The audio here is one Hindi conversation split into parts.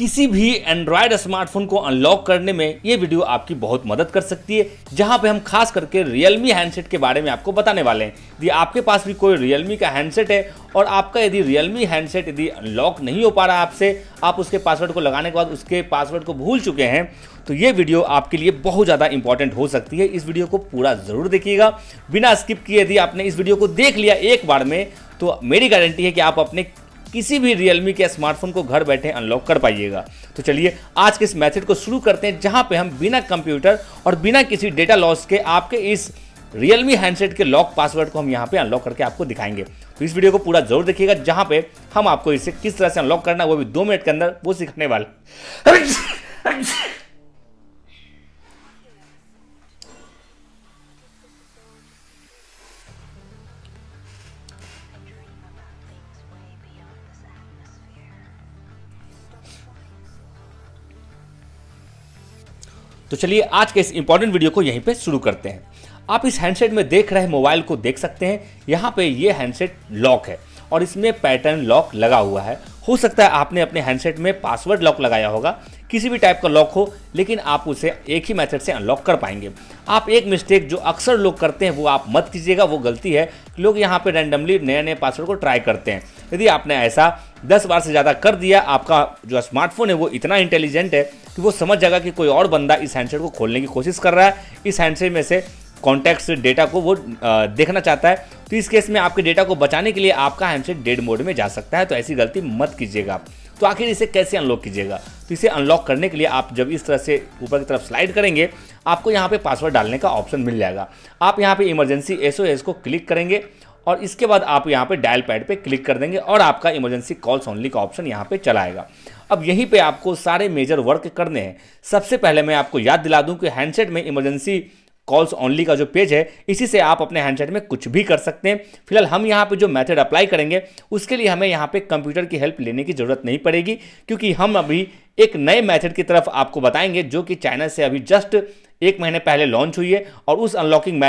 किसी भी एंड्रॉयड स्मार्टफोन को अनलॉक करने में ये वीडियो आपकी बहुत मदद कर सकती है जहाँ पे हम खास करके रियलमी हैंडसेट के बारे में आपको बताने वाले हैं यदि आपके पास भी कोई रियलमी का हैंडसेट है और आपका यदि रियलमी हैंडसेट यदि अनलॉक नहीं हो पा रहा आपसे आप उसके पासवर्ड को लगाने के बाद उसके पासवर्ड को भूल चुके हैं तो ये वीडियो आपके लिए बहुत ज़्यादा इंपॉर्टेंट हो सकती है इस वीडियो को पूरा ज़रूर देखिएगा बिना स्किप किए यदि आपने इस वीडियो को देख लिया एक बार में तो मेरी गारंटी है कि आप अपने किसी भी रियलमी के स्मार्टफोन को घर बैठे अनलॉक कर पाइएगा तो चलिए आज के इस मैथड को शुरू करते हैं जहां पे हम बिना कंप्यूटर और बिना किसी डेटा लॉस के आपके इस रियलमी हैंडसेट के लॉक पासवर्ड को हम यहाँ पे अनलॉक करके आपको दिखाएंगे तो इस वीडियो को पूरा जरूर देखिएगा जहाँ पे हम आपको इसे किस तरह से अनलॉक करना है वो भी दो मिनट के अंदर वो सीखने वाले तो चलिए आज के इस इंपॉर्टेंट वीडियो को यहीं पे शुरू करते हैं आप इस हैंडसेट में देख रहे मोबाइल को देख सकते हैं यहाँ पे ये हैंडसेट लॉक है और इसमें पैटर्न लॉक लगा हुआ है हो सकता है आपने अपने हैंडसेट में पासवर्ड लॉक लगाया होगा किसी भी टाइप का लॉक हो लेकिन आप उसे एक ही मेथड से अनलॉक कर पाएंगे आप एक मिस्टेक जो अक्सर लोग करते हैं वो आप मत कीजिएगा वो गलती है लोग यहाँ पे रैंडमली नए नए पासवर्ड को ट्राई करते हैं यदि आपने ऐसा दस बार से ज़्यादा कर दिया आपका जो स्मार्टफोन है वो इतना इंटेलिजेंट है कि वो समझ जाएगा कि कोई और बंदा इस हैंडसेट को खोलने की कोशिश कर रहा है इस हैंडसेट में से कॉन्टैक्ट्स डेटा को वो देखना चाहता है तो इस केस में आपके डेटा को बचाने के लिए आपका हैंडसेट डेड मोड में जा सकता है तो ऐसी गलती मत कीजिएगा आप तो आखिर इसे कैसे अनलॉक कीजिएगा तो इसे अनलॉक करने के लिए आप जब इस तरह से ऊपर की तरफ स्लाइड करेंगे आपको यहाँ पे पासवर्ड डालने का ऑप्शन मिल जाएगा आप यहाँ पे इमरजेंसी एस को क्लिक करेंगे और इसके बाद आप यहाँ पे डायल पैड पे क्लिक कर देंगे और आपका इमरजेंसी कॉल्स ओनली का ऑप्शन यहाँ पे चलाएगा अब यहीं पर आपको सारे मेजर वर्क करने हैं सबसे पहले मैं आपको याद दिला दूँ कि हैंडसेट में इमरजेंसी कॉल्स ओनली का जो पेज है इसी से आप अपने हैंडसेट में कुछ भी कर सकते हैं फिलहाल हम यहाँ पर जो मैथड अप्लाई करेंगे उसके लिए हमें यहाँ पर कंप्यूटर की हेल्प लेने की ज़रूरत नहीं पड़ेगी क्योंकि हम अभी एक नए मैथड की तरफ आपको बताएंगे जो कि चाइना से अभी जस्ट एक महीने पहले लॉन्च हुई है और उस अनलॉकिंग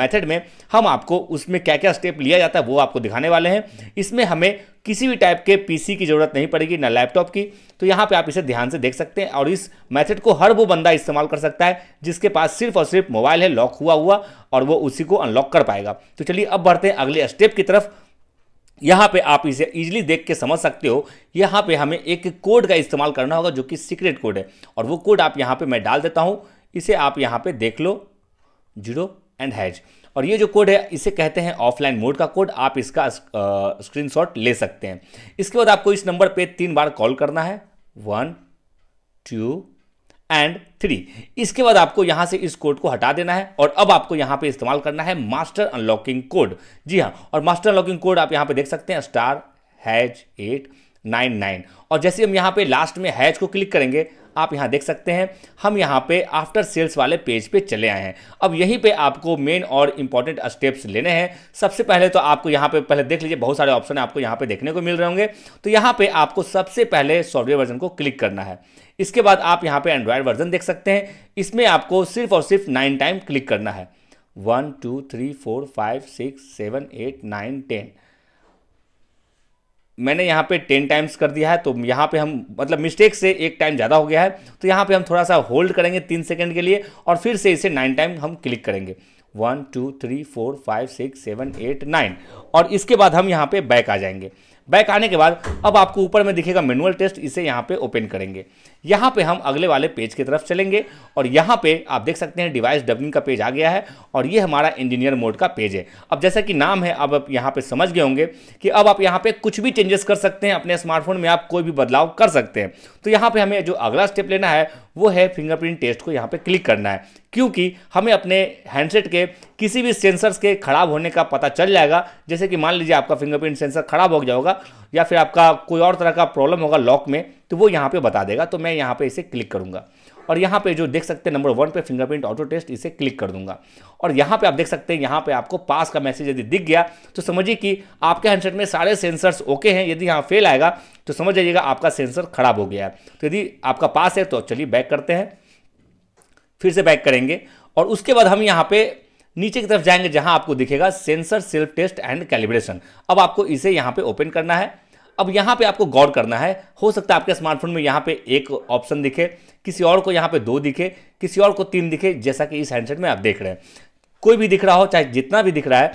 मेथड में हम आपको उसमें क्या क्या स्टेप लिया जाता है वो आपको दिखाने वाले हैं इसमें हमें किसी भी टाइप के पीसी की ज़रूरत नहीं पड़ेगी ना लैपटॉप की तो यहाँ पे आप इसे ध्यान से देख सकते हैं और इस मेथड को हर वो बंदा इस्तेमाल कर सकता है जिसके पास सिर्फ और सिर्फ मोबाइल है लॉक हुआ हुआ और वो उसी को अनलॉक कर पाएगा तो चलिए अब बढ़ते हैं अगले स्टेप की तरफ यहाँ पे आप इसे इजीली देख के समझ सकते हो यहाँ पे हमें एक कोड का इस्तेमाल करना होगा जो कि सीक्रेट कोड है और वो कोड आप यहाँ पे मैं डाल देता हूँ इसे आप यहाँ पे देख लो जीरो एंड हैज और ये जो कोड है इसे कहते हैं ऑफलाइन मोड का कोड आप इसका स्क्रीन ले सकते हैं इसके बाद आपको इस नंबर पर तीन बार कॉल करना है वन टू एंड थ्री इसके बाद आपको यहां से इस कोड को हटा देना है और अब आपको यहां पे इस्तेमाल करना है मास्टर अनलॉकिंग कोड जी हाँ और मास्टर अनलॉकिंग कोड आप यहां पे देख सकते हैं star hash eight nine nine और जैसे हम यहां पे लास्ट में हैच को क्लिक करेंगे आप यहाँ देख सकते हैं हम यहाँ पे आफ्टर सेल्स वाले पेज पे चले आए हैं अब यहीं पे आपको मेन और इंपॉर्टेंट स्टेप्स लेने हैं सबसे पहले तो आपको यहाँ पे पहले देख लीजिए बहुत सारे ऑप्शन आपको यहाँ पे देखने को मिल रहे होंगे तो यहाँ पे आपको सबसे पहले सॉफ्टवेयर वर्जन को क्लिक करना है इसके बाद आप यहाँ पर एंड्रॉयड वर्जन देख सकते हैं इसमें आपको सिर्फ और सिर्फ नाइन टाइम क्लिक करना है one two three four five six seven eight nine ten मैंने यहाँ पे टेन टाइम्स कर दिया है तो यहाँ पे हम मतलब मिस्टेक से एक टाइम ज़्यादा हो गया है तो यहाँ पे हम थोड़ा सा होल्ड करेंगे तीन सेकंड के लिए और फिर से इसे नाइन टाइम हम क्लिक करेंगे one two three four five six seven eight nine और इसके बाद हम यहाँ पे बैक आ जाएंगे बैक आने के बाद अब आपको ऊपर में दिखेगा मैनुअल टेस्ट इसे यहाँ पे ओपन करेंगे यहाँ पे हम अगले वाले पेज की तरफ चलेंगे और यहाँ पे आप देख सकते हैं डिवाइस डबिंग का पेज आ गया है और ये हमारा इंजीनियर मोड का पेज है अब जैसा कि नाम है अब आप यहाँ पे समझ गए होंगे कि अब आप यहाँ पे कुछ भी चेंजेस कर सकते हैं अपने स्मार्टफोन में आप कोई भी बदलाव कर सकते हैं तो यहाँ पर हमें जो अगला स्टेप लेना है वो है फिंगरप्रिंट टेस्ट को यहाँ पे क्लिक करना है क्योंकि हमें अपने हैंडसेट के किसी भी सेंसर्स के खराब होने का पता चल जाएगा जैसे कि मान लीजिए आपका फिंगरप्रिंट सेंसर खराब हो गया होगा या फिर आपका कोई और तरह का प्रॉब्लम होगा लॉक में तो वो यहाँ पे बता देगा तो मैं यहाँ पे इसे क्लिक करूँगा और यहाँ पे जो देख सकते हैं नंबर वन पे फिंगरप्रिंट ऑटो टेस्ट इसे क्लिक कर दूंगा और यहाँ पे आप देख सकते हैं यहाँ पे आपको पास का मैसेज यदि दिख गया तो समझिए कि आपके हैंडसेट में सारे सेंसर्स ओके हैं यदि यहाँ फेल आएगा तो समझ जाइएगा आपका सेंसर खराब हो गया है तो यदि आपका पास है तो चलिए बैक करते हैं फिर से बैक करेंगे और उसके बाद हम यहाँ पर नीचे की तरफ जाएंगे जहां आपको दिखेगा sensor self test and calibration अब आपको इसे यहाँ पर ओपन करना है अब यहाँ पे आपको गौर करना है हो सकता है आपके स्मार्टफोन में यहाँ पे एक ऑप्शन दिखे किसी और को यहाँ पे दो दिखे किसी और को तीन दिखे जैसा कि इस हैंडसेट में आप देख रहे हैं कोई भी दिख रहा हो चाहे जितना भी दिख रहा है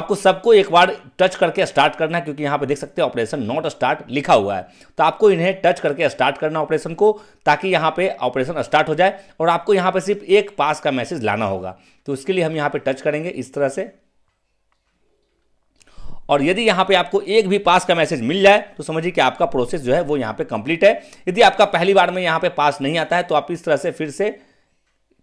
आपको सबको एक बार टच करके स्टार्ट करना है क्योंकि यहाँ पे देख सकते हैं ऑपरेशन नॉट स्टार्ट लिखा हुआ है तो आपको इन्हें टच करके स्टार्ट करना ऑपरेशन को ताकि यहाँ पे ऑपरेशन स्टार्ट हो जाए और आपको यहाँ पे सिर्फ एक पास का मैसेज लाना होगा तो उसके लिए हम यहाँ पे टच करेंगे इस तरह से और यदि यहाँ पे आपको एक भी पास का मैसेज मिल जाए तो समझिए कि आपका प्रोसेस जो है वो यहाँ पे कंप्लीट है यदि आपका पहली बार में यहाँ पे पास नहीं आता है तो आप इस तरह से फिर से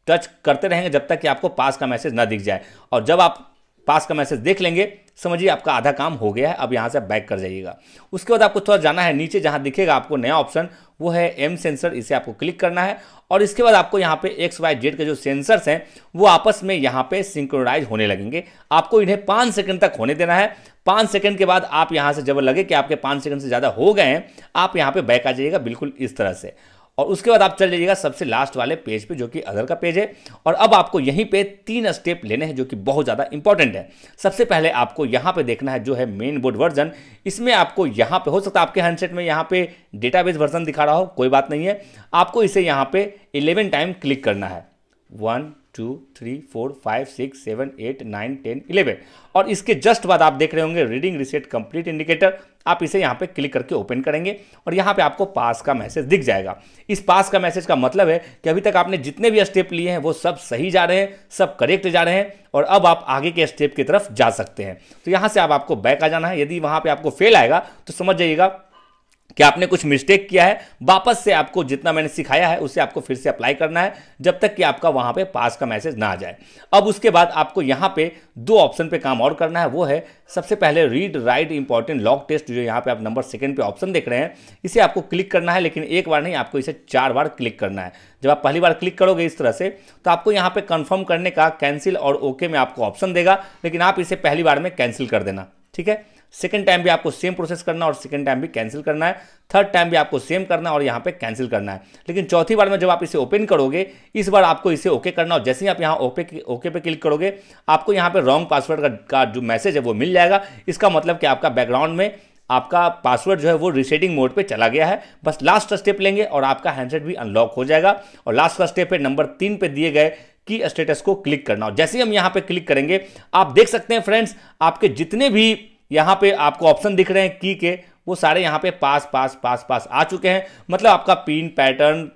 टच करते रहेंगे जब तक कि आपको पास का मैसेज ना दिख जाए और जब आप पास का मैसेज देख लेंगे समझिए आपका आधा काम हो गया है अब यहाँ से बैक कर जाइएगा उसके बाद आपको थोड़ा जाना है नीचे जहाँ दिखेगा आपको नया ऑप्शन वो है एम सेंसर इसे आपको क्लिक करना है और इसके बाद आपको यहाँ पे एक्स वाई जेड के जो सेंसर्स हैं वो आपस में यहाँ पे सिंक्रोनाइज होने लगेंगे आपको इन्हें पाँच सेकंड तक होने देना है पाँच सेकंड के बाद आप यहाँ से जब लगे कि आपके पाँच सेकंड से ज़्यादा हो गए हैं आप यहाँ पर बैक आ जाइएगा बिल्कुल इस तरह से और उसके बाद आप चल जाइएगा सबसे लास्ट वाले पेज पे जो कि अदर का पेज है और अब आपको यहीं पे तीन स्टेप लेने हैं जो कि बहुत ज़्यादा इंपॉर्टेंट है सबसे पहले आपको यहाँ पे देखना है जो है मेन बोर्ड वर्जन इसमें आपको यहाँ पे हो सकता है आपके हैंडसेट में यहाँ पे डेटाबेस वर्जन दिखा रहा हो कोई बात नहीं है आपको इसे यहाँ पे इलेवन टाइम क्लिक करना है one two three four five six seven eight nine ten eleven और इसके जस्ट बाद आप देख रहे होंगे रीडिंग रिसेट कंप्लीट इंडिकेटर आप इसे यहाँ पे क्लिक करके ओपन करेंगे और यहाँ पे आपको पास का मैसेज दिख जाएगा इस पास का मैसेज का मतलब है कि अभी तक आपने जितने भी स्टेप लिए हैं वो सब सही जा रहे हैं सब करेक्ट जा रहे हैं और अब आप आगे के स्टेप की तरफ जा सकते हैं तो यहाँ से आप आपको बैक आ जाना है यदि वहाँ पर आपको फेल आएगा तो समझ जाइएगा कि आपने कुछ मिस्टेक किया है वापस से आपको जितना मैंने सिखाया है उसे आपको फिर से अप्लाई करना है जब तक कि आपका वहां पे पास का मैसेज ना आ जाए अब उसके बाद आपको यहां पे दो ऑप्शन पे काम और करना है वो है सबसे पहले read write important lock test जो यहाँ पे आप नंबर सेकेंड पे ऑप्शन देख रहे हैं इसे आपको क्लिक करना है लेकिन एक बार नहीं आपको इसे चार बार क्लिक करना है जब आप पहली बार क्लिक करोगे इस तरह से तो आपको यहाँ पर कन्फर्म करने का कैंसिल और ओके में आपको ऑप्शन देगा लेकिन आप इसे पहली बार में कैंसिल कर देना ठीक है सेकेंड टाइम भी आपको सेम प्रोसेस करना और सेकेंड टाइम भी कैंसिल करना है थर्ड टाइम भी आपको सेम करना है और यहाँ पे कैंसिल करना है लेकिन चौथी बार में जब आप इसे ओपन करोगे इस बार आपको इसे ओके करना और जैसे ही आप यहाँ ओके ओके पे क्लिक करोगे आपको यहाँ पे रॉन्ग पासवर्ड का, का जो मैसेज है वो मिल जाएगा इसका मतलब कि आपका बैकग्राउंड में आपका पासवर्ड जो है वो रिसेटिंग मोड पे चला गया है बस लास्ट स्टेप लेंगे और आपका हैंडसेट भी अनलॉक हो जाएगा और लास्ट का स्टेप है नंबर तीन पे दिए गए की स्टेटस को क्लिक करना और जैसे ही हम यहाँ पे क्लिक करेंगे आप देख सकते हैं फ्रेंड्स आपके जितने भी यहाँ पे आपको ऑप्शन दिख रहे हैं की के वो सारे यहाँ पे पास पास पास पास आ चुके हैं मतलब आपका pin pattern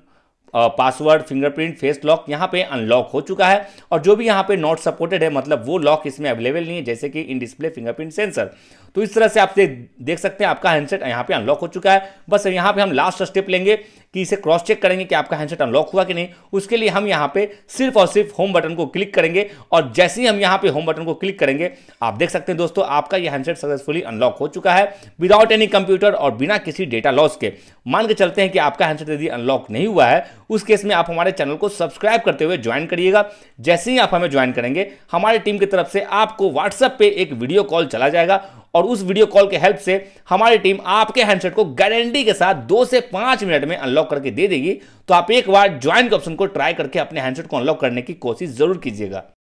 password fingerprint face lock यहाँ पे अनलॉक हो चुका है और जो भी यहाँ पे नॉट सपोर्टेड है मतलब वो लॉक इसमें अवेलेबल नहीं है जैसे कि इन डिस्प्ले फिंगरप्रिंट सेंसर तो इस तरह से आप देख सकते हैं आपका हैंडसेट यहाँ पे अनलॉक हो चुका है बस यहाँ पे हम लास्ट स्टेप लेंगे कि इसे क्रॉस चेक करेंगे कि आपका हैंडसेट अनलॉक हुआ कि नहीं उसके लिए हम यहाँ पे सिर्फ और सिर्फ होम बटन को क्लिक करेंगे और जैसे ही हम यहाँ पे होम बटन को क्लिक करेंगे आप देख सकते हैं दोस्तों आपका यह हैंडसेट सक्सेसफुली अनलॉक हो चुका है विदाउट एनी कंप्यूटर और बिना किसी डेटा लॉस के मान के चलते हैं कि आपका हैंडसेट यदि अनलॉक नहीं हुआ है उस केस में आप हमारे चैनल को सब्सक्राइब करते हुए ज्वाइन करिएगा जैसे ही आप हमें ज्वाइन करेंगे हमारी टीम की तरफ से आपको व्हाट्सएप पर एक वीडियो कॉल चला जाएगा और उस वीडियो कॉल के हेल्प से हमारी टीम आपके हैंडसेट को गारंटी के साथ दो से पांच मिनट में अनलॉक करके दे देगी तो आप एक बार ज्वाइन के ऑप्शन को ट्राई करके अपने हैंडसेट को अनलॉक करने की कोशिश जरूर कीजिएगा